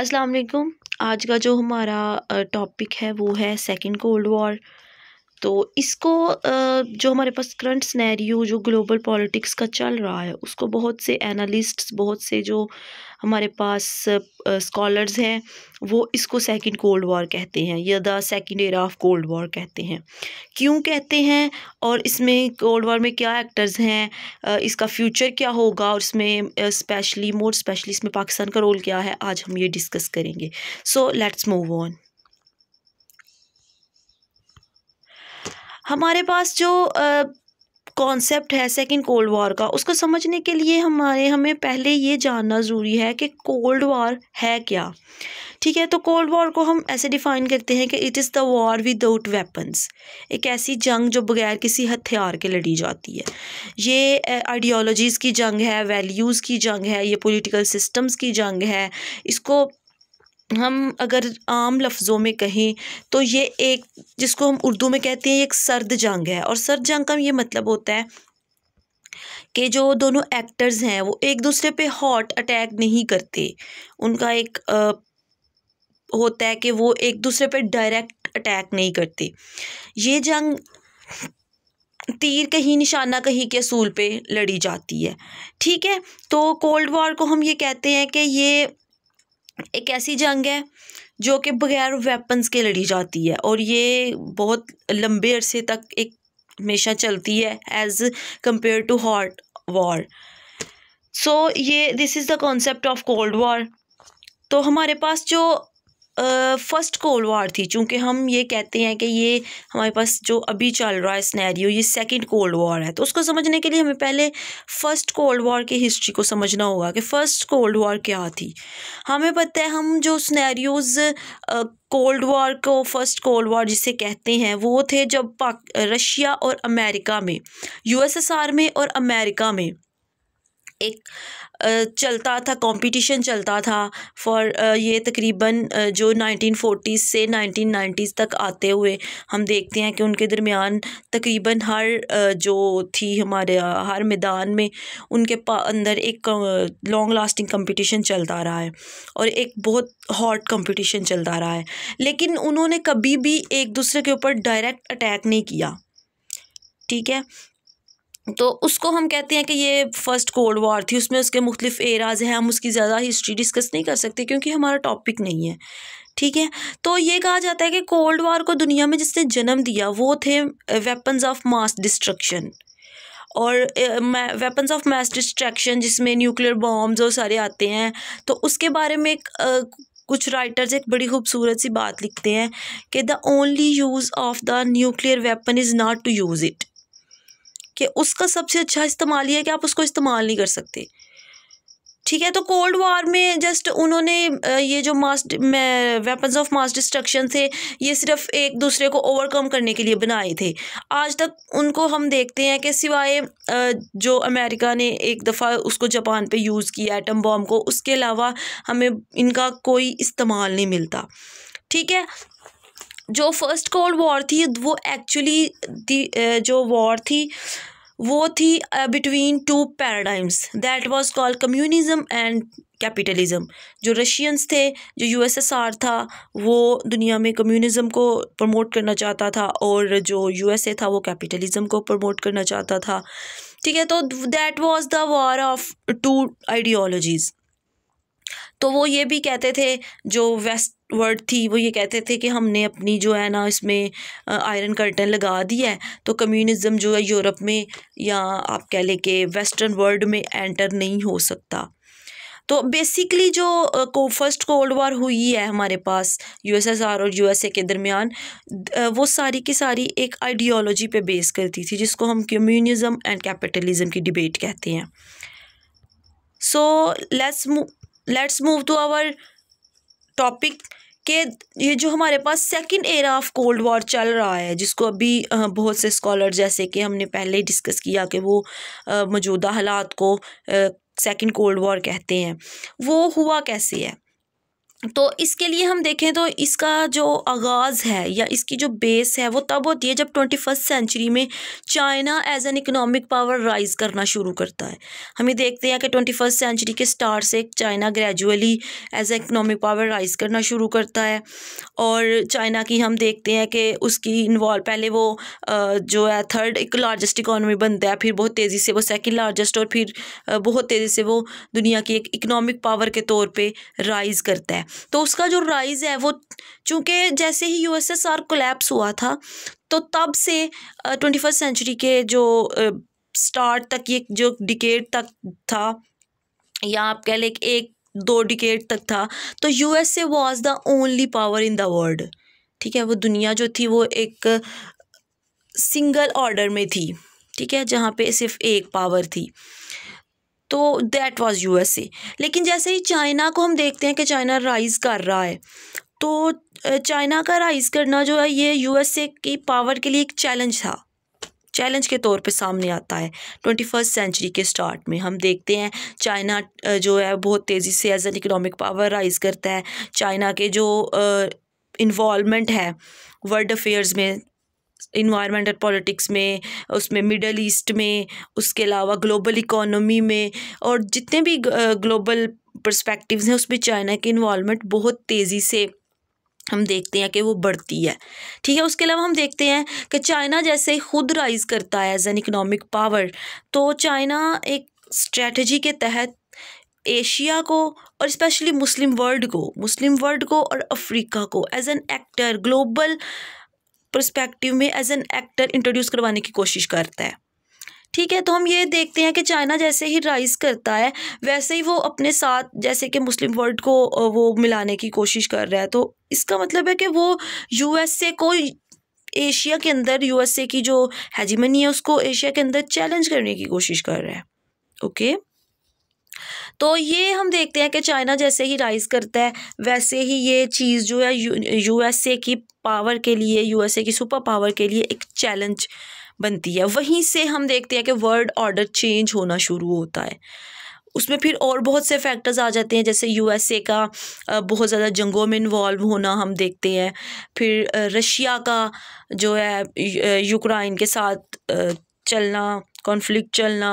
अस्सलाम वालेकुम आज का जो हमारा टॉपिक है वो है सेकंड कोल्ड वॉर तो इसको जो हमारे पास करंट स्नैरियो जो ग्लोबल पॉलिटिक्स का चल रहा है उसको बहुत से एनालिस्ट्स बहुत से जो हमारे पास स्कॉलर्स हैं वो इसको सेकंड कोल्ड वॉर कहते हैं या the second era of cold war कहते हैं क्यों कहते हैं और इसमें कोल्ड वॉर में क्या एक्टर्स हैं इसका फ्यूचर क्या होगा और इसमें स्पेशली मोर स्पेशली इसमें पाकिस्तान का रोल क्या है आज हम ये डिस्कस करेंगे सो लेट्स मूव ऑन हमारे पास जो कॉन्सेप्ट है सेकेंड कोल्ड वॉर का उसको समझने के लिए हमारे हमें पहले ये जानना ज़रूरी है कि कोल्ड वॉर है क्या ठीक है तो कोल्ड वॉर को हम ऐसे डिफाइन करते हैं कि it is the war without weapons एक ऐसी जंग जो बगैर किसी हथियार के लड़ी जाती है ये आइडियोलॉजीज़ की जंग है वैल्यूज़ की जंग है ये पॉलिटिकल सिस्टम्स की जंग है इसको हम अगर आम लफ्ज़ों में कहें तो ये एक जिसको हम उर्दू में कहते हैं एक सर्द जंग है और सर्द जंग का ये मतलब होता है कि जो दोनों एक्टर्स हैं वो एक दूसरे पे हॉट अटैक नहीं करते उनका एक आ, होता है कि वो एक दूसरे पे डायरेक्ट अटैक नहीं करते ये जंग तीर कहीं निशाना कहीं के असूल पे लड़ी जाती है ठीक है तो कोल्ड वॉर को हम ये कहते हैं कि ये एक ऐसी जंग है जो कि बग़ैर वेपन्स के लड़ी जाती है और ये बहुत लंबे अरसे तक एक हमेशा चलती है as compare to hot war so ये this is the concept of cold war तो हमारे पास जो फ़र्स्ट कोल्ड वार थी चूँकि हम ये कहते हैं कि ये हमारे पास जो अभी चल रहा है स्नैरियो ये सेकंड कोल्ड वार है तो उसको समझने के लिए हमें पहले फ़र्स्ट कोल्ड वार की हिस्ट्री को समझना होगा कि फ़र्स्ट कोल्ड वार क्या थी हमें पता है हम जो स्नैरियोज़ कोल्ड वार को फर्स्ट कोल्ड वार जिसे कहते हैं वो थे जब रशिया और अमेरिका में यूएसएसआर में और अमेरिका में एक चलता था कंपटीशन चलता था फॉर ये तकरीबन जो 1940s से 1990s तक आते हुए हम देखते हैं कि उनके दरमियान तकरीबन हर जो थी हमारे हर मैदान में उनके अंदर एक लॉन्ग लास्टिंग कंपटीशन चलता रहा है और एक बहुत हॉट कंपटीशन चलता रहा है लेकिन उन्होंने कभी भी एक दूसरे के ऊपर डायरेक्ट अटैक नहीं किया ठीक है तो उसको हम कहते हैं कि ये फ़र्स्ट कोल्ड वॉर थी उसमें उसके मुख्तफ एराज हैं हम उसकी ज़्यादा हिस्ट्री डिस्कस नहीं कर सकते क्योंकि हमारा टॉपिक नहीं है ठीक है तो ये कहा जाता है कि कोल्ड वार को दुनिया में जिसने जन्म दिया वो थे वेपन्स ऑफ मास डिस्ट्रक्शन और वेपन्स ऑफ मास डिस्ट्रैक्शन जिसमें न्यूक्लियर बॉम्ब्स और सारे आते हैं तो उसके बारे में एक कुछ राइटर्स एक बड़ी खूबसूरत सी बात लिखते हैं कि the only use of the nuclear weapon is not to use it कि उसका सबसे अच्छा इस्तेमाल ये है कि आप उसको इस्तेमाल नहीं कर सकते ठीक है तो कोल्ड वार में जस्ट उन्होंने ये जो mass weapons of mass destruction थे ये सिर्फ एक दूसरे को ओवरकम करने के लिए बनाए थे आज तक उनको हम देखते हैं कि सिवाय जो अमेरिका ने एक दफ़ा उसको जापान पे यूज़ किया एटम बॉम्ब को उसके अलावा हमें इनका कोई इस्तेमाल नहीं मिलता ठीक है जो फर्स्ट कोल्ड वॉर थी वो एक्चुअली जो वॉर थी वो थी between two paradigms that was called communism and capitalism जो रशियंस थे जो यूएसएसआर था वो दुनिया में कम्युनिज्म को प्रमोट करना चाहता था और जो यूएसए था वो कैपिटलिज्म को प्रमोट करना चाहता था ठीक है तो that was the war of two ideologies तो वो ये भी कहते थे जो वेस्ट वर्ड थी वो ये कहते थे कि हमने अपनी जो है ना इसमें आयरन कर्टन लगा दी है तो कम्युनिज्म जो है यूरोप में या आप कह लें कि वेस्टर्न वर्ल्ड में एंटर नहीं हो सकता तो बेसिकली जो को फर्स्ट कोल्ड वार हुई है हमारे पास यूएसएसआर और यूएसए के दरमियान वो सारी की सारी एक आइडियोलॉजी पे बेस करती थी जिसको हम कम्युनिज्म एंड कैपिटलिज्म की डिबेट कहते हैं so let's let's move to our topic के ये जो हमारे पास second era of cold war चल रहा है जिसको अभी बहुत से स्कॉलर जैसे कि हमने पहले ही डिस्कस किया कि वो मौजूदा हालात को सेकंड कोल्ड वॉर कहते हैं वो हुआ कैसे है तो इसके लिए हम देखें तो इसका जो आगाज़ है या इसकी जो बेस है वो तब होती है जब ट्वेंटी फर्स्ट सेंचुरी में China as an economic power rise करना शुरू करता है हम ये देखते हैं कि ट्वेंटी फर्स्ट सेंचुरी के स्टार्ट से China gradually as an economic power rise करना शुरू करता है और चाइना की हम देखते हैं कि उसकी इन्वॉल्व पहले वो जो है थर्ड एक लार्जेस्ट इकॉनमी बनता है फिर बहुत तेज़ी से वो सेकेंड लार्जेस्ट और फिर बहुत तेज़ी से वो दुनिया की एक इकनॉमिक पावर के तौर पर राइज़ करता है तो उसका जो राइज़ है वो चूँकि जैसे ही यूएसएसआर कोलेप्स हुआ था तो तब से ट्वेंटी फर्स्ट सेंचुरी के जो स्टार्ट तक ये जो डिकेट तक था या आप कह लें एक दो डिकेट तक था तो U S A was the only power in the world ठीक है वो दुनिया जो थी वो एक सिंगल ऑर्डर में थी ठीक है जहाँ पे सिर्फ एक पावर थी तो दैट वाज यूएसए लेकिन जैसे ही चाइना को हम देखते हैं कि चाइना राइज़ कर रहा है तो चाइना का राइज़ करना जो है ये यूएसए की पावर के लिए एक चैलेंज था चैलेंज के तौर पे सामने आता है ट्वेंटी फर्स्ट सेंचुरी के स्टार्ट में हम देखते हैं चाइना जो है बहुत तेज़ी से as an economic power rise करता है चाइना के जो इन्वॉलमेंट है वर्ल्ड अफेयर्स में इन्वायरमेंटल पॉलिटिक्स में उसमें मिडल ईस्ट में उसके अलावा ग्लोबल इकोनॉमी में और जितने भी ग्लोबल पर्सपेक्टिव्स हैं उसमें चाइना की इन्वॉलमेंट बहुत तेज़ी से हम देखते हैं कि वो बढ़ती है ठीक है उसके अलावा हम देखते हैं कि चाइना जैसे खुद राइज करता है एज एन इकनॉमिक पावर तो चाइना एक स्ट्रेटजी के तहत एशिया को और स्पेशली मुस्लिम वर्ल्ड को मुस्लिम वर्ल्ड को और अफ्रीका को as an actor global perspective में एज एन एक्टर इंट्रोड्यूस करवाने की कोशिश करता है ठीक है तो हम ये देखते हैं कि चाइना जैसे ही राइज करता है वैसे ही वो अपने साथ जैसे कि मुस्लिम वर्ल्ड को वो मिलाने की कोशिश कर रहा है तो इसका मतलब है कि वो यूएसए को एशिया के अंदर यूएसए की जो हैजिमनी है उसको एशिया के अंदर चैलेंज करने की कोशिश कर रहा है ओके okay? तो ये हम देखते हैं कि चाइना जैसे ही राइज़ करता है वैसे ही ये चीज़ जो है यू एस ए की पावर के लिए यू एस ए की सुपर पावर के लिए एक चैलेंज बनती है वहीं से हम देखते हैं कि वर्ल्ड ऑर्डर चेंज होना शुरू होता है उसमें फिर और बहुत से फैक्टर्स आ जाते हैं जैसे यूएसए का बहुत ज़्यादा जंगों में इन्वॉल्व होना हम देखते हैं फिर रशिया का जो है यूक्राइन के साथ चलना कॉन्फ्लिक्ट चलना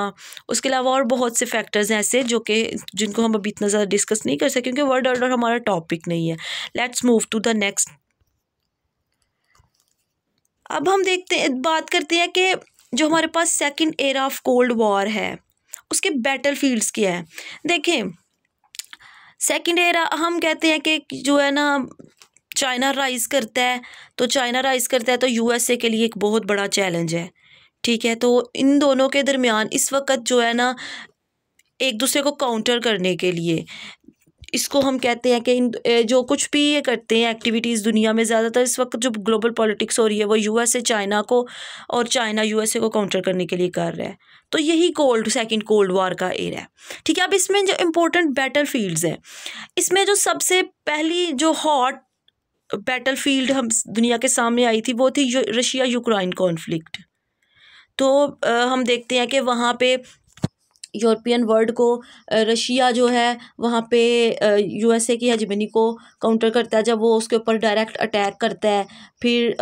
उसके अलावा और बहुत से फैक्टर्स हैं ऐसे जो कि जिनको हम अभी इतना ज़्यादा डिस्कस नहीं कर सकते क्योंकि वर्ल्ड ऑर्डर हमारा टॉपिक नहीं है let's move to the next अब हम देखते हैं बात करते हैं कि जो हमारे पास second era of cold war है उसके बैटल फील्ड्स क्या है देखें सेकेंड एरा हम कहते हैं कि जो है ना चाइना राइज़ करता है तो चाइना राइज़ करता है तो यूएसए के लिए एक बहुत बड़ा चैलेंज है ठीक है तो इन दोनों के दरमियान इस वक्त जो है ना एक दूसरे को काउंटर करने के लिए इसको हम कहते हैं कि इन जो कुछ भी ये करते हैं एक्टिविटीज़ दुनिया में ज़्यादातर इस वक्त जो ग्लोबल पॉलिटिक्स हो रही है वो यूएसए चाइना को और चाइना यूएसए को काउंटर करने के लिए कर रहा है तो यही कोल्ड सेकंड कोल्ड वार का एरा है ठीक है अब इसमें जो इम्पोर्टेंट बैटल फील्ड्स हैं इसमें जो सबसे पहली जो हॉट बैटल फील्ड हम दुनिया के सामने आई थी वो थी रशिया यूक्राइन कॉन्फ्लिक्ट तो हम देखते हैं कि वहाँ पे यूरोपियन वर्ल्ड को रशिया जो है वहाँ पे यू एस ए की हजमनी को काउंटर करता है जब वो उसके ऊपर डायरेक्ट अटैक करता है फिर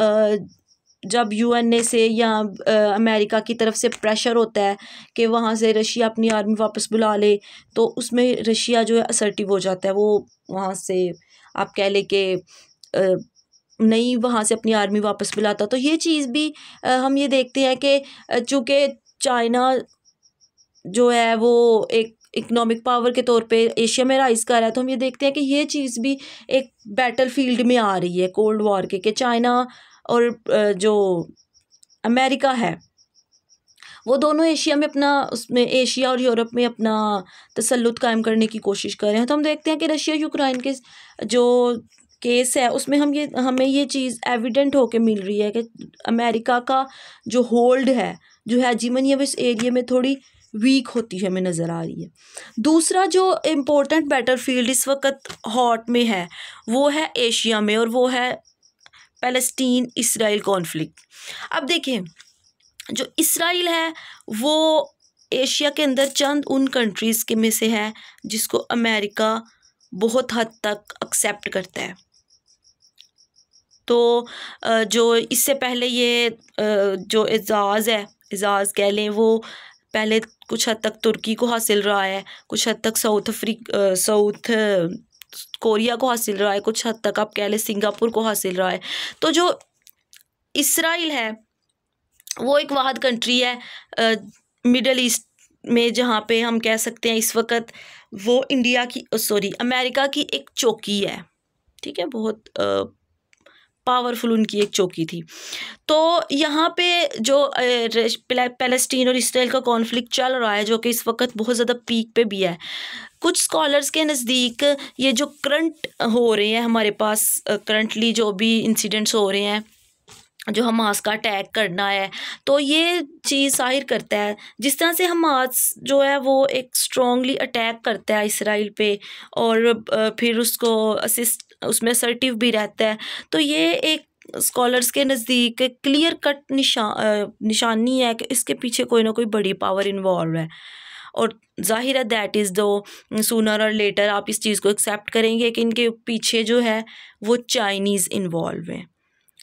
जब यू एन ए से या अमेरिका की तरफ से प्रेशर होता है कि वहाँ से रशिया अपनी आर्मी वापस बुला ले तो उसमें रशिया जो है असर्टिव हो जाता है वो वहाँ से आप कह लें कि नहीं वहाँ से अपनी आर्मी वापस बुलाता तो ये चीज़ भी हम ये देखते हैं कि चूँकि चाइना जो है वो एक इकोनॉमिक पावर के तौर पे एशिया में राइज कर रहा है तो हम ये देखते हैं कि ये चीज़ भी एक बैटल फील्ड में आ रही है कोल्ड वॉर के कि चाइना और जो अमेरिका है वो दोनों एशिया में अपना उसमें एशिया और यूरोप में अपना तसलुत कायम करने की कोशिश कर रहे हैं तो हम देखते हैं कि रशिया यूक्रेन के जो केस है उसमें हम ये हमें ये चीज़ एविडेंट होके मिल रही है कि अमेरिका का जो होल्ड है जो है है अब इस एरिए में थोड़ी वीक होती है हमें नज़र आ रही है दूसरा जो इम्पोर्टेंट फील्ड इस वक्त हॉट में है वो है एशिया में और वो है पैलेस्टीन इसराइल कॉन्फ्लिक्ट अब देखें जो इसराइल है वो एशिया के अंदर चंद उन कंट्रीज़ के में से है जिसको अमेरिका बहुत हद तक एक्सेप्ट करता है तो जो इससे पहले ये जो एजाज़ है एजाज़ कह लें वो पहले कुछ हद तक तुर्की को हासिल रहा है कुछ हद तक साउथ अफ्री साउथ कोरिया को हासिल रहा है कुछ हद तक आप कह लें सिंगापुर को हासिल रहा है तो जो इसराइल है वो एक वाहद कंट्री है मिडल ईस्ट में जहाँ पे हम कह सकते हैं इस वक्त वो इंडिया की सॉरी अमेरिका की एक चौकी है ठीक है बहुत पावरफुल उनकी एक चौकी थी तो यहाँ पे जो पैलेस्टीन और इसराइल का कॉन्फ्लिक्ट चल रहा है जो कि इस वक्त बहुत ज़्यादा पीक पे भी है कुछ स्कॉलर्स के नज़दीक ये जो करंट हो रहे हैं हमारे पास करंटली जो भी इंसिडेंट्स हो रहे हैं जो हमास का अटैक करना है तो ये चीज़ जाहिर करता है जिस तरह से हमास जो है वो एक स्ट्रॉन्गली अटैक करता है इसराइल पे और फिर उसको असिस्ट उसमें असर्टिव भी रहता है तो ये एक स्कॉलर्स के नज़दीक क्लियर कट निशा निशानी है कि इसके पीछे कोई ना कोई बड़ी पावर इन्वॉल्व है और जाहिर है दैट इज़ दो सूनर और लेटर आप इस चीज़ को एक्सेप्ट करेंगे कि इनके पीछे जो है वो चाइनीज़ इन्वॉल्व हैं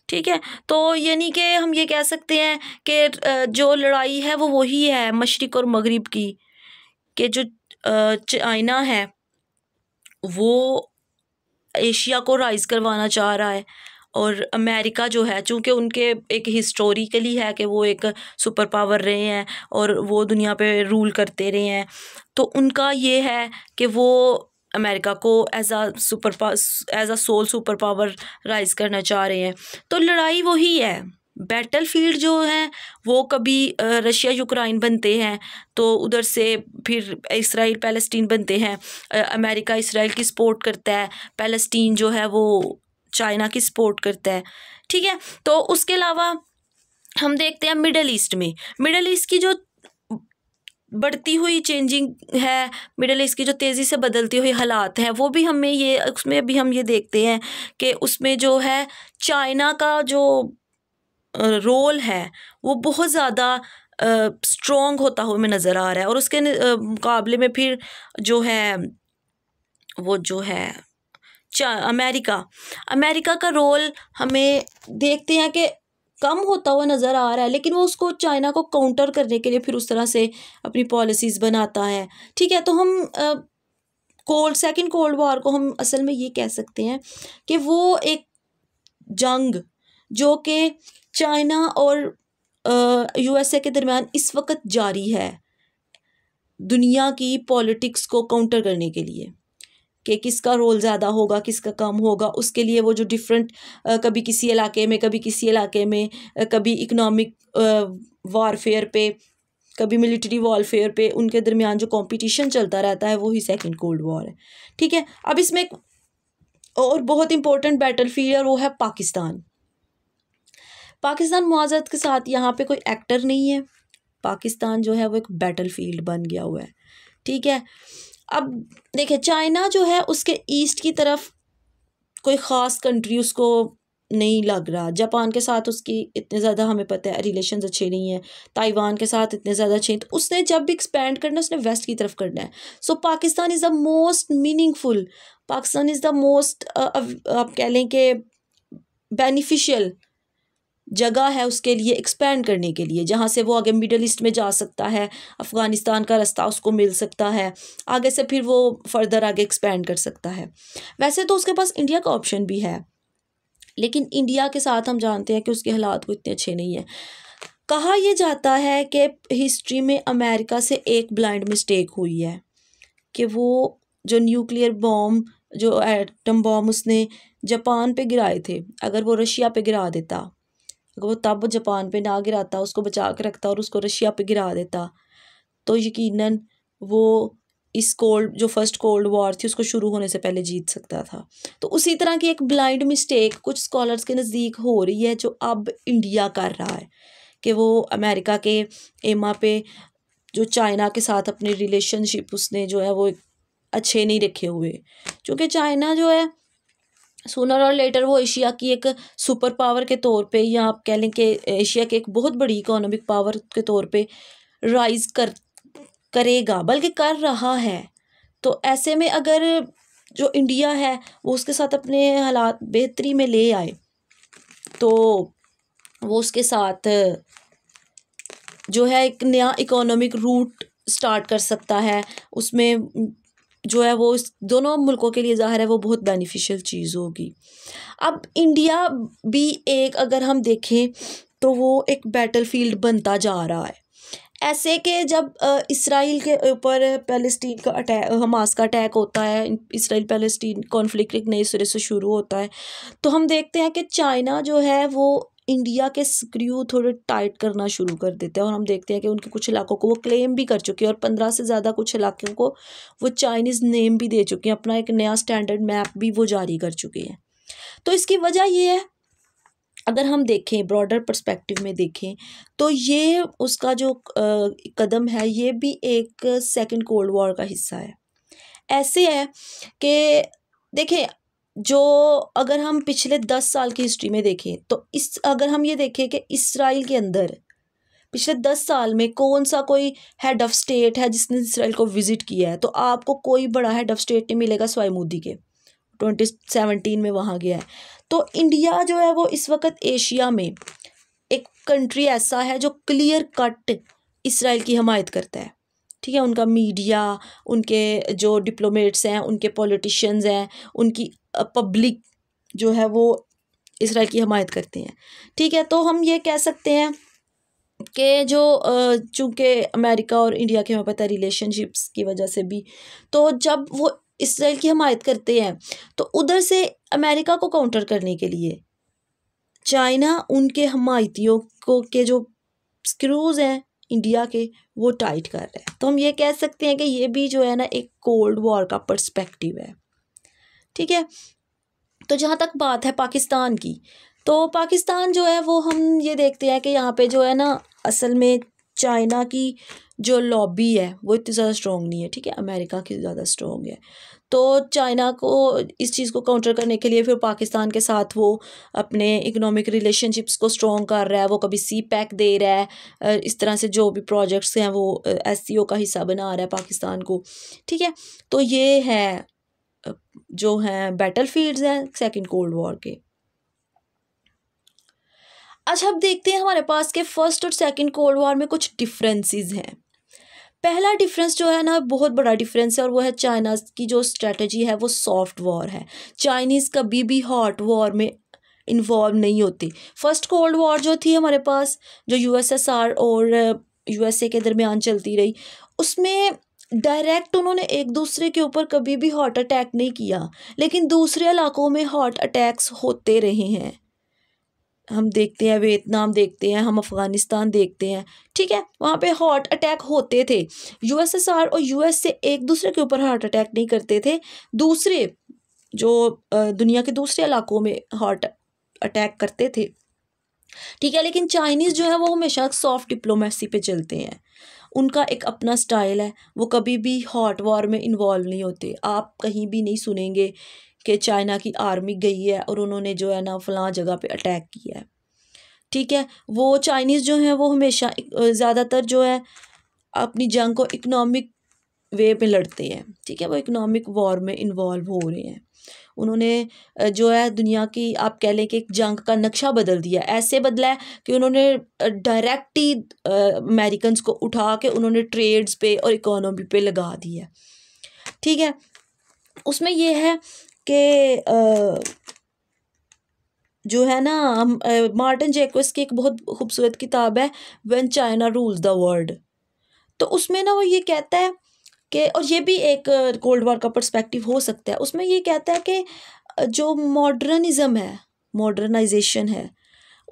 ठीक है तो यानी कि हम ये कह सकते हैं कि जो लड़ाई है वो वही है मशरक़ और मगरब की कि जो चाइना है वो एशिया को राइज करवाना चाह रहा है और अमेरिका जो है चूँकि उनके एक हिस्टोरिकली है कि वो एक सुपर पावर रहे हैं और वो दुनिया पे रूल करते रहे हैं तो उनका ये है कि वो अमेरिका को as a super as a sole super power rise करना चाह रहे हैं तो लड़ाई वही है बैटलफील्ड जो है वो कभी रशिया यूक्राइन बनते हैं तो उधर से फिर इसराइल पैलेस्टीन बनते हैं अमेरिका इसराइल की सपोर्ट करता है पैलेस्टीन जो है वो चाइना की सपोर्ट करता है ठीक है तो उसके अलावा हम देखते हैं मिडल ईस्ट में मिडल ईस्ट की जो बढ़ती हुई चेंजिंग है मिडल ईस्ट की जो तेज़ी से बदलती हुई हालात हैं वो भी हमें ये उसमें भी हम ये देखते हैं कि उसमें जो है चाइना का जो रोल है वो बहुत ज़्यादा स्ट्रॉन्ग होता हुआ में नज़र आ रहा है और उसके मुकाबले में फिर जो है वो जो है अमेरिका अमेरिका का रोल हमें देखते हैं कि कम होता हुआ नज़र आ रहा है लेकिन वो उसको चाइना को काउंटर करने के लिए फिर उस तरह से अपनी पॉलिसीज़ बनाता है ठीक है तो हम कोल्ड सेकेंड कोल्ड वॉर को हम असल में ये कह सकते हैं कि वो एक जंग जो कि चाइना और यूएसए के दरमियान इस वक्त जारी है दुनिया की पॉलिटिक्स को काउंटर करने के लिए कि किसका रोल ज़्यादा होगा किसका कम होगा उसके लिए वो जो डिफरेंट कभी किसी इलाके में कभी किसी इलाके में कभी इकोनॉमिक वारफेयर पे कभी मिलिट्री वॉरफेयर पे उनके दरमियान जो कंपटीशन चलता रहता है वो ही सेकेंड कोल्ड वॉर है ठीक है अब इसमें एक और बहुत इम्पोर्टेंट बैटल फील्ड है वो है पाकिस्तान पाकिस्तान मुआजत के साथ यहाँ पे कोई एक्टर नहीं है पाकिस्तान जो है वो एक बैटल फील्ड बन गया हुआ है ठीक है अब देखिए चाइना जो है उसके ईस्ट की तरफ कोई ख़ास कंट्री उसको नहीं लग रहा जापान के साथ उसकी इतने ज़्यादा हमें पता है रिलेशन अच्छे नहीं हैं ताइवान के साथ इतने ज़्यादा अच्छे तो उसने जब भी एक्सपेंड करना उसने वेस्ट की तरफ करना है सो Pakistan is the most meaningful Pakistan is the most आप कह लें कि बेनिफिशियल जगह है उसके लिए एक्सपेंड करने के लिए जहाँ से वो आगे मिडल ईस्ट में जा सकता है अफ़गानिस्तान का रास्ता उसको मिल सकता है आगे से फिर वो फर्दर आगे एक्सपेंड कर सकता है वैसे तो उसके पास इंडिया का ऑप्शन भी है लेकिन इंडिया के साथ हम जानते हैं कि उसके हालात को इतने अच्छे नहीं हैं कहा यह जाता है कि हिस्ट्री में अमेरिका से एक ब्लाइंड मिस्टेक हुई है कि वो जो न्यूक्लियर बॉम जो एटम बॉम उसने जापान पे गिराए थे अगर वो रशिया पे गिरा देता वो तब जापान पे ना गिराता उसको बचा के रखता और उसको रशिया पे गिरा देता तो यकीनन वो इस कोल्ड जो फर्स्ट कोल्ड वॉर थी उसको शुरू होने से पहले जीत सकता था तो उसी तरह की एक ब्लाइंड मिस्टेक कुछ स्कॉलर्स के नज़दीक हो रही है जो अब इंडिया कर रहा है कि वो अमेरिका के एमा पे जो चाइना के साथ अपने रिलेशनशिप उसने जो है वो अच्छे नहीं रखे हुए क्योंकि चाइना जो है सोनर और लेटर वो एशिया की एक सुपर पावर के तौर पे या आप कह लें कि एशिया के एक बहुत बड़ी इकोनॉमिक पावर के तौर पे राइज कर करेगा बल्कि कर रहा है तो ऐसे में अगर जो इंडिया है वो उसके साथ अपने हालात बेहतरी में ले आए तो वो उसके साथ जो है एक नया इकोनॉमिक रूट स्टार्ट कर सकता है उसमें जो है वो इस दोनों मुल्कों के लिए ज़ाहिर है वो बहुत बेनिफिशियल चीज़ होगी अब इंडिया भी एक अगर हम देखें तो वो एक बैटल फील्ड बनता जा रहा है ऐसे के जब इसराइल के ऊपर पैलेस्टीन का अटैक हमास का अटैक होता है इसराइल पैलेस्टीन कॉन्फ्लिक्ट एक नए सिरे से शुरू होता है तो हम देखते हैं कि चाइना जो है वो इंडिया के स्क्रू थोड़े टाइट करना शुरू कर देते हैं और हम देखते हैं कि उनके कुछ इलाकों को वो क्लेम भी कर चुके हैं और पंद्रह से ज़्यादा कुछ इलाकों को वो चाइनीज़ नेम भी दे चुके हैं अपना एक नया स्टैंडर्ड मैप भी वो जारी कर चुके हैं तो इसकी वजह ये है अगर हम देखें ब्रॉडर परस्पेक्टिव में देखें तो ये उसका जो कदम है ये भी एक सेकेंड कोल्ड वॉर का हिस्सा है ऐसे है कि देखें जो अगर हम पिछले दस साल की हिस्ट्री में देखें तो इस अगर हम ये देखें कि इसराइल के अंदर पिछले दस साल में कौन सा कोई हेड ऑफ स्टेट है जिसने इसराइल को विज़िट किया है तो आपको कोई बड़ा हेड ऑफ स्टेट नहीं मिलेगा स्वाई मोदी के ट्वेंटी सेवनटीन में वहाँ गया है तो इंडिया जो है वो इस वक्त एशिया में एक कंट्री ऐसा है जो क्लियर कट इसराइल की हमायत करता है ठीक है उनका मीडिया उनके जो डिप्लोमेट्स हैं उनके पॉलिटिशियंस हैं उनकी पब्लिक जो है वो इसराइल की हमायत करते हैं ठीक है तो हम ये कह सकते हैं कि जो चूँकि अमेरिका और इंडिया के हमें पता है रिलेशनशिप्स की वजह से भी तो जब वो इसराइल की हमायत करते हैं तो उधर से अमेरिका को काउंटर करने के लिए चाइना उनके हमायतियों को के जो स्क्रूज़ हैं इंडिया के वो टाइट कर रहे हैं तो हम ये कह सकते हैं कि ये भी जो है ना एक कोल्ड वॉर का पर्सपेक्टिव है ठीक है तो जहाँ तक बात है पाकिस्तान की तो पाकिस्तान जो है वो हम ये देखते हैं कि यहाँ पे जो है ना असल में चाइना की जो लॉबी है वो इतनी ज़्यादा स्ट्रॉन्ग नहीं है ठीक है अमेरिका की ज़्यादा स्ट्रॉन्ग है तो चाइना को इस चीज़ को काउंटर करने के लिए फिर पाकिस्तान के साथ वो अपने इकोनॉमिक रिलेशनशिप्स को स्ट्रॉन्ग कर रहा है वो कभी सी पैक e दे रहा है इस तरह से जो भी प्रोजेक्ट्स हैं वो एस का हिस्सा बना रहा है पाकिस्तान को ठीक है तो ये है जो हैं बैटल फील्ड हैं सेकेंड कोल्ड वॉर के अच्छा अब देखते हैं हमारे पास के फर्स्ट और सेकेंड कोल्ड वॉर में कुछ डिफरेंसेस हैं पहला डिफरेंस जो है ना बहुत बड़ा डिफरेंस है और वो है चाइना की जो स्ट्रेटजी है वो सॉफ्ट वॉर है चाइनीज़ कभी भी हॉट वॉर में इन्वॉल्व नहीं होती फर्स्ट कोल्ड वॉर जो थी हमारे पास जो यूएसएसआर और यूएसए uh, के दरमियान चलती रही उसमें डायरेक्ट उन्होंने एक दूसरे के ऊपर कभी भी हॉट अटैक नहीं किया लेकिन दूसरे इलाकों में हार्ट अटैक्स होते रहे हैं हम देखते हैं वियतनाम देखते हैं हम अफ़गानिस्तान देखते हैं ठीक है वहाँ पे हार्ट अटैक होते थे यूएसएसआर और यूएस से एक दूसरे के ऊपर हार्ट अटैक नहीं करते थे दूसरे जो दुनिया के दूसरे इलाकों में हार्ट अटैक करते थे ठीक है लेकिन चाइनीज़ जो है वो हमेशा सॉफ्ट डिप्लोमेसी पर चलते हैं उनका एक अपना स्टाइल है वो कभी भी हॉट वॉर में इन्वॉल्व नहीं होते आप कहीं भी नहीं सुनेंगे कि चाइना की आर्मी गई है और उन्होंने जो है ना फलां जगह पे अटैक किया है ठीक है वो चाइनीज़ जो हैं वो हमेशा ज़्यादातर जो है अपनी जंग को इकनॉमिक वे पे लड़ते हैं ठीक है वो इकनॉमिक वॉर में इन्वॉल्व हो रहे हैं उन्होंने जो है दुनिया की आप कह लें कि एक जंग का नक्शा बदल दिया ऐसे बदला है कि उन्होंने डायरेक्ट ही अमेरिकन को उठा के उन्होंने ट्रेड्स पे और इकोनॉमी पे लगा दिया ठीक है उसमें यह है के जो है ना मार्टिन जेकोस की एक बहुत खूबसूरत किताब है when China rules the world तो उसमें ना वो ये कहता है कि और ये भी एक कोल्ड वॉर का पर्सपेक्टिव हो सकता है उसमें ये कहता है कि जो मॉडर्निज़म है मॉडर्नाइजेशन है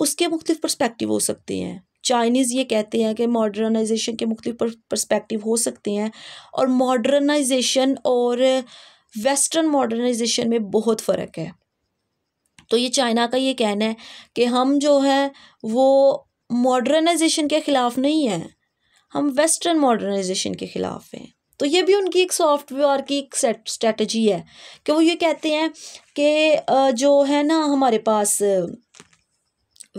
उसके मुख्तफ पर्सपेक्टिव हो सकते हैं चाइनीज़ ये कहते हैं कि मॉडर्नाइजेशन के मुख्तफ पर्सपेक्टिव हो सकते हैं और मॉडर्नाइजेशन और वेस्टर्न मॉडर्नाइजेशन में बहुत फ़र्क है तो ये चाइना का ये कहना है कि हम जो है वो मॉडर्नाइजेशन के ख़िलाफ़ नहीं हैं हम वेस्टर्न मॉडर्नाइजेशन के ख़िलाफ़ हैं तो ये भी उनकी एक सॉफ्टवेयर की एक स्ट्रेटजी है कि वो ये कहते हैं कि जो है ना हमारे पास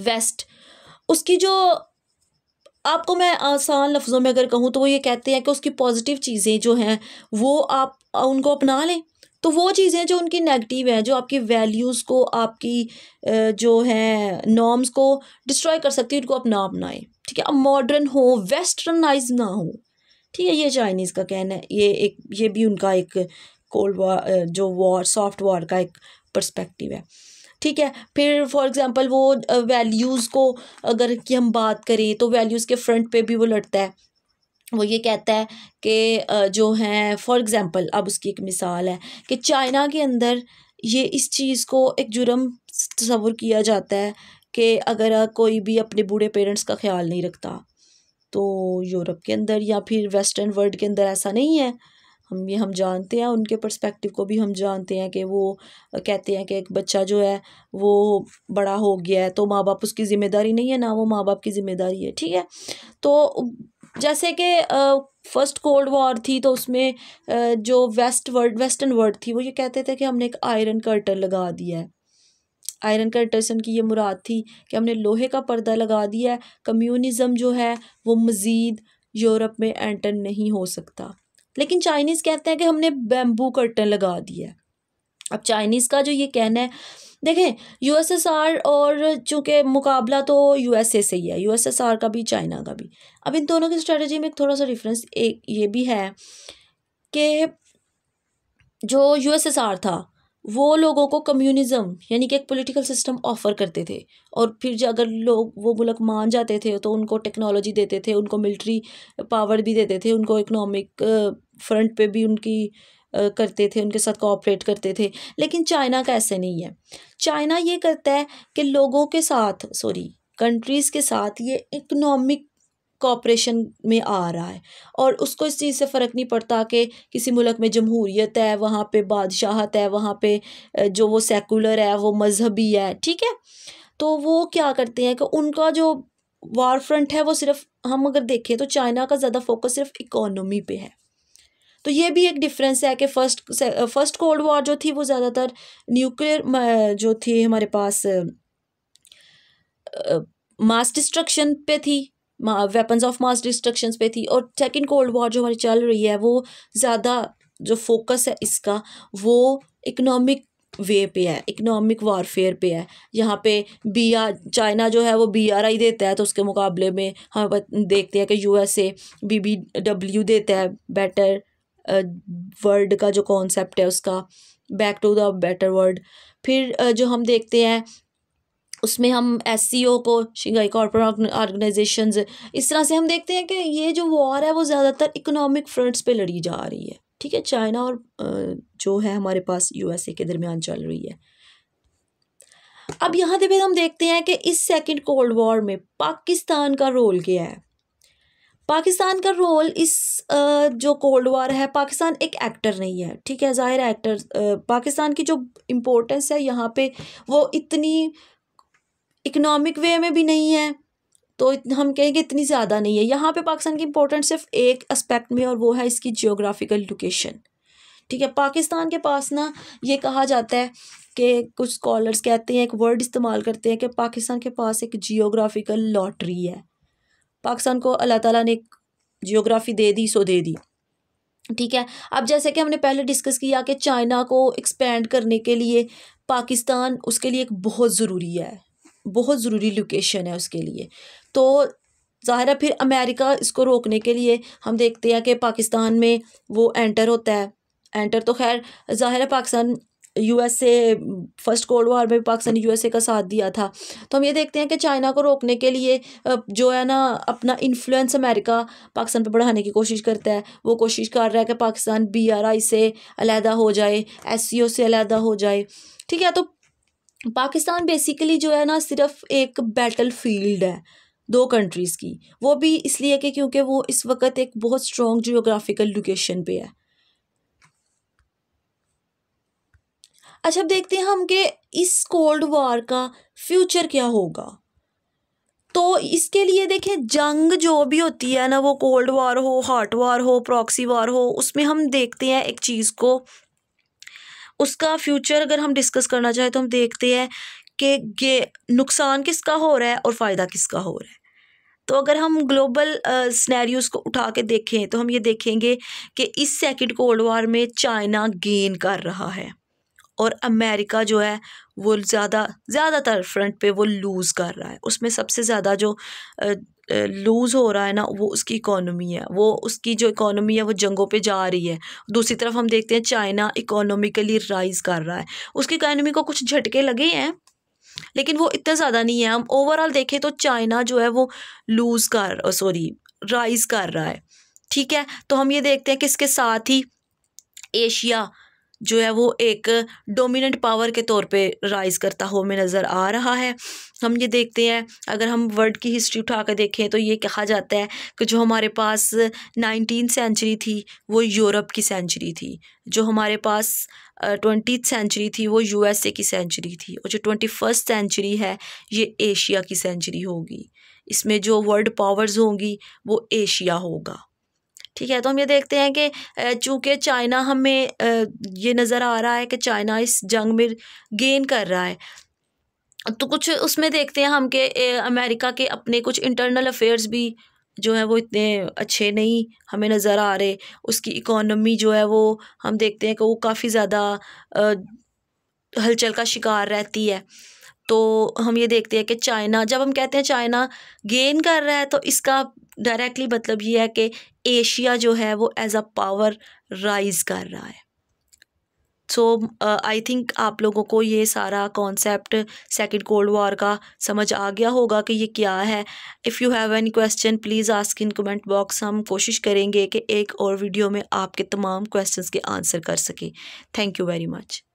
वेस्ट उसकी जो आपको मैं आसान लफ्ज़ों में अगर कहूँ तो वो ये कहते हैं कि उसकी पॉजिटिव चीज़ें जो हैं वो आप उनको अपना लें तो वो चीज़ें जो उनकी नेगेटिव हैं जो आपकी वैल्यूज़ को आपकी जो है नॉर्म्स को डिस्ट्रॉय कर सकती है उनको अपना अपनाएं ठीक है अब मॉडर्न हो वेस्टर्नाइज ना हो ठीक है ये चाइनीज़ का कहना है ये एक ये भी उनका एक कोल्ड वार जो वॉर सॉफ्ट वॉर का एक पर्सपेक्टिव है ठीक है फिर फॉर एग्ज़ाम्पल वो वैल्यूज़ को अगर की हम बात करें तो वैल्यूज़ के फ्रंट पे भी वो लड़ता है वो ये कहता है कि जो है फॉर एग्ज़ाम्पल अब उसकी एक मिसाल है कि चाइना के अंदर ये इस चीज़ को एक जुर्म तस्वुर किया जाता है कि अगर कोई भी अपने बूढ़े पेरेंट्स का ख्याल नहीं रखता तो यूरोप के अंदर या फिर वेस्टर्न वर्ल्ड के अंदर ऐसा नहीं है हम ये हम जानते हैं उनके पर्सपेक्टिव को भी हम जानते हैं कि वो कहते हैं कि एक बच्चा जो है वो बड़ा हो गया है तो माँ बाप उसकी ज़िम्मेदारी नहीं है ना वो माँ बाप की ज़िम्मेदारी है ठीक है तो जैसे कि फर्स्ट कोल्ड वॉर थी तो उसमें जो वेस्ट वर्ल्ड वेस्टर्न वर्ल्ड थी वो ये कहते थे कि हमने एक आयरन कर्टन लगा दिया है आयरन कर्टन की ये मुराद थी कि हमने लोहे का पर्दा लगा दिया है कम्युनिज़म जो है वो मज़ीद यूरोप में एंटर नहीं हो सकता लेकिन चाइनीज़ कहते हैं कि हमने बैम्बू कर्टन लगा दिया है अब चाइनीज़ का जो ये कहना है देखें यूएसएसआर और चूँकि मुकाबला तो यूएसए से ही है यूएसएसआर का भी चाइना का भी अब इन दोनों की स्ट्रेटजी में एक थोड़ा सा डिफरेंस एक ये भी है कि जो यूएसएसआर था वो लोगों को कम्युनिज्म यानी कि एक पॉलिटिकल सिस्टम ऑफ़र करते थे और फिर अगर लोग वो मुल्क मान जाते थे तो उनको टेक्नोलॉजी देते थे उनको मिलिट्री पावर भी देते थे उनको इकोनॉमिक फ्रंट पे भी उनकी करते थे उनके साथ कोऑपरेट करते थे लेकिन चाइना का ऐसे नहीं है चाइना ये करता है कि लोगों के साथ सॉरी कंट्रीज़ के साथ ये इकनॉमिक कॉपरेशन में आ रहा है और उसको इस चीज़ से फ़र्क नहीं पड़ता कि किसी मुल्क में जमहूरियत है वहाँ पे बादशाहत है वहाँ पे जो वो सेकुलर है वो मजहबी है ठीक है तो वो क्या करते हैं कि उनका जो वार फ्रंट है वो सिर्फ हम अगर देखें तो चाइना का ज़्यादा फोकस सिर्फ इकोनॉमी पे है तो ये भी एक डिफरेंस है कि फर्स्ट फर्स्ट कोल्ड वॉर जो थी वो ज़्यादातर न्यूक्लियर जो थी हमारे पास मास डिस्ट्रक्शन पे थी वेपन्स ऑफ मास डिस्ट्रक्शन पे थी और सेकेंड कोल्ड वॉर जो हमारी चल रही है वो ज़्यादा जो फोकस है इसका वो इकोनॉमिक वे पे है इकोनॉमिक वारफेयर पे है यहाँ पे बी आर चाइना जो है वो बी आर आई देता है तो उसके मुकाबले में हम देखते हैं कि U S A B B W देता है बेटर वर्ल्ड का जो कॉन्सेप्ट है उसका back to the better world फिर जो हम देखते हैं उसमें हम एस सी ओ को शिंगाई कॉरपोरेट ऑर्गेनाइजेशन इस तरह से हम देखते हैं कि ये जो वॉर है वो ज़्यादातर इकोनॉमिक फ्रंट्स पे लड़ी जा रही है ठीक है चाइना और जो है हमारे पास यूएसए के दरमियान चल रही है अब यहाँ पे हम देखते हैं कि इस सेकंड कोल्ड वॉर में पाकिस्तान का रोल क्या है पाकिस्तान का रोल इस जो कोल्ड वार है पाकिस्तान एक एक्टर नहीं है ठीक है ज़ाहिर एक्टर पाकिस्तान की जो इम्पोर्टेंस है यहाँ पे वो इतनी इकोनॉमिक वे में भी नहीं है तो हम कहेंगे इतनी ज़्यादा नहीं है यहाँ पे पाकिस्तान की इम्पोर्टेंस सिर्फ एक एस्पेक्ट में और वो है इसकी जियोग्राफिकल लोकेशन ठीक है पाकिस्तान के पास ना ये कहा जाता है कि कुछ स्कॉलर्स कहते हैं एक वर्ड इस्तेमाल करते हैं कि पाकिस्तान के पास एक जियोग्राफिकल लॉटरी है पाकिस्तान को अल्लाह ताला ने जियोग्राफी दे दी सो दे दी ठीक है अब जैसे कि हमने पहले डिस्कस किया कि चाइना को एक्सपेंड करने के लिए पाकिस्तान उसके लिए एक बहुत ज़रूरी है बहुत ज़रूरी लोकेशन है उसके लिए तो ज़ाहिर है फिर अमेरिका इसको रोकने के लिए हम देखते हैं कि पाकिस्तान में वो एंटर होता है एंटर तो खैर ज़ाहिर है Pakistan USA first cold war में भी पाकिस्तान एस यूएसए का साथ दिया था तो हम ये देखते हैं कि चाइना को रोकने के लिए जो है ना अपना इन्फ्लुएंस अमेरिका पाकिस्तान पर बढ़ाने की कोशिश करता है वो कोशिश कर रहा है कि पाकिस्तान बी से अलहदा हो जाए एस से अलहदा हो जाए ठीक है तो पाकिस्तान बेसिकली जो है ना सिर्फ एक बैटल फील्ड है दो कंट्रीज़ की वो भी इसलिए कि क्योंकि वो इस वक्त एक बहुत स्ट्रॉन्ग जियोग्राफिकल लोकेशन पे है अच्छा अब देखते हैं हम कि इस कोल्ड वॉर का फ्यूचर क्या होगा तो इसके लिए देखें जंग जो भी होती है ना वो कोल्ड वॉर हो हॉट वॉर हो प्रॉक्सी वॉर हो उसमें हम देखते हैं एक चीज़ को उसका फ्यूचर अगर हम डिस्कस करना चाहें तो हम देखते हैं कि ये नुकसान किसका हो रहा है और फ़ायदा किसका हो रहा है तो अगर हम ग्लोबल स्नैरियोज़ को उठा के देखें तो हम ये देखेंगे कि इस सेकंड कोल्ड वॉर में चाइना गेन कर रहा है और अमेरिका जो है वो ज़्यादा ज़्यादातर फ्रंट पे वो लूज़ कर रहा है उसमें सबसे ज़्यादा जो लूज़ हो रहा है ना वो उसकी इकोनॉमी है वो उसकी जो इकोनॉमी है वो जंगों पे जा रही है दूसरी तरफ हम देखते हैं चाइना इकोनॉमिकली राइज़ कर रहा है उसकी इकोनॉमी को कुछ झटके लगे हैं लेकिन वो इतना ज़्यादा नहीं है हम ओवरऑल देखें तो चाइना जो है वो लूज़ कर सॉरी राइज़ कर रहा है ठीक है तो हम ये देखते हैं कि इसके साथ ही एशिया जो है वो एक डोमिनेंट पावर के तौर पे राइज़ करता हो में नज़र आ रहा है हम ये देखते हैं अगर हम वर्ल्ड की हिस्ट्री उठा कर देखें तो ये कहा जाता है कि जो हमारे पास नाइनटीन सेंचुरी थी वो यूरोप की सेंचुरी थी जो हमारे पास ट्वेंटी सेंचुरी थी वो यूएसए की सेंचुरी थी और जो ट्वेंटी फर्स्ट सेंचुरी है ये एशिया की सेंचुरी होगी इसमें जो वर्ल्ड पावर्स होंगी वो एशिया होगा ठीक है तो हम ये देखते हैं कि चूँकि चाइना हमें ये नज़र आ रहा है कि चाइना इस जंग में गेन कर रहा है तो कुछ उसमें देखते हैं हम के अमेरिका के अपने कुछ इंटरनल अफेयर्स भी जो है वो इतने अच्छे नहीं हमें नज़र आ रहे उसकी इकोनॉमी जो है वो हम देखते हैं कि वो काफ़ी ज़्यादा हलचल का शिकार रहती है तो हम ये देखते हैं कि चाइना जब हम कहते हैं चाइना गेन कर रहा है तो इसका डायरेक्टली मतलब ये है कि एशिया जो है वो एज़ अ पावर राइज कर रहा है सो आई थिंक आप लोगों को ये सारा कॉन्सेप्ट सेकेंड कोल्ड वॉर का समझ आ गया होगा कि ये क्या है if you have any question please ask in comment box हम कोशिश करेंगे कि एक और वीडियो में आपके तमाम क्वेश्चंस के आंसर कर सकें थैंक यू वेरी मच